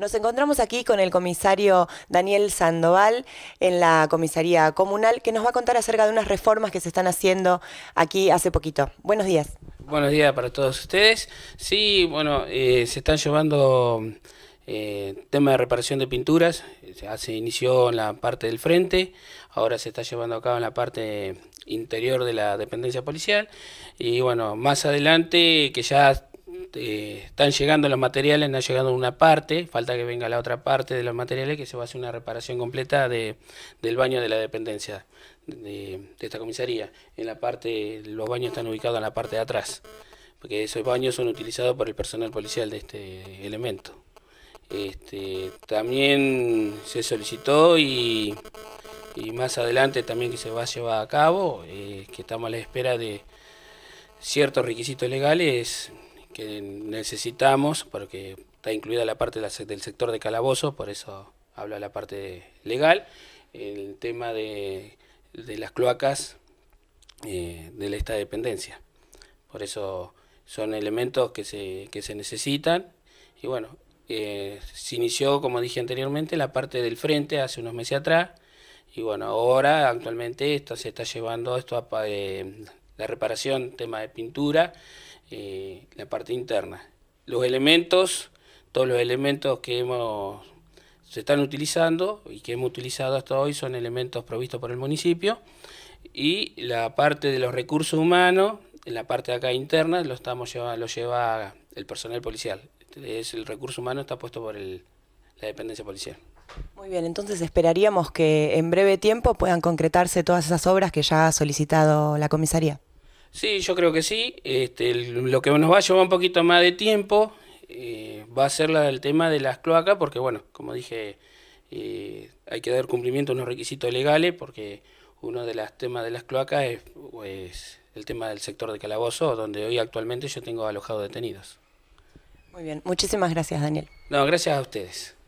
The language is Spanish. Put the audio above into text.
Nos encontramos aquí con el comisario Daniel Sandoval en la comisaría comunal que nos va a contar acerca de unas reformas que se están haciendo aquí hace poquito. Buenos días. Buenos días para todos ustedes. Sí, bueno, eh, se están llevando eh, tema de reparación de pinturas. Se inició en la parte del frente, ahora se está llevando a cabo en la parte interior de la dependencia policial. Y bueno, más adelante, que ya eh, están llegando los materiales, no ha llegado una parte, falta que venga la otra parte de los materiales que se va a hacer una reparación completa de, del baño de la dependencia de, esta comisaría. En la parte, los baños están ubicados en la parte de atrás, porque esos baños son utilizados por el personal policial de este elemento. Este, también se solicitó y, más adelante también que se va a llevar a cabo, eh, que estamos a la espera de ciertos requisitos legales que necesitamos, porque está incluida la parte del sector de calabozos... por eso habla la parte legal, el tema de, las cloacas eh, de esta dependencia. Por eso son elementos que se, que se necesitan. Y bueno, eh, se inició, como dije anteriormente, la parte del frente hace unos meses atrás. Y bueno, ahora actualmente esto se está llevando esto a, eh, la reparación, tema de pintura eh, la parte interna. Los elementos, todos los elementos que hemos, se están utilizando y que hemos utilizado hasta hoy son elementos provistos por el municipio y la parte de los recursos humanos, en la parte de acá interna, lo, estamos lleva, lo lleva el personal policial. Es, el recurso humano está puesto por la dependencia policial. Muy bien, entonces esperaríamos que en breve tiempo puedan concretarse todas esas obras que ya ha solicitado la comisaría. Sí, yo creo que sí. Este, lo que nos va a llevar un poquito más de tiempo eh, va a ser el tema de las cloacas, porque bueno, como dije, eh, hay que dar cumplimiento a unos requisitos legales, porque uno de los temas de las cloacas es, es el tema del sector de calabozo, donde hoy actualmente yo tengo alojado detenidos. Muy bien, muchísimas gracias Daniel. No, gracias a ustedes.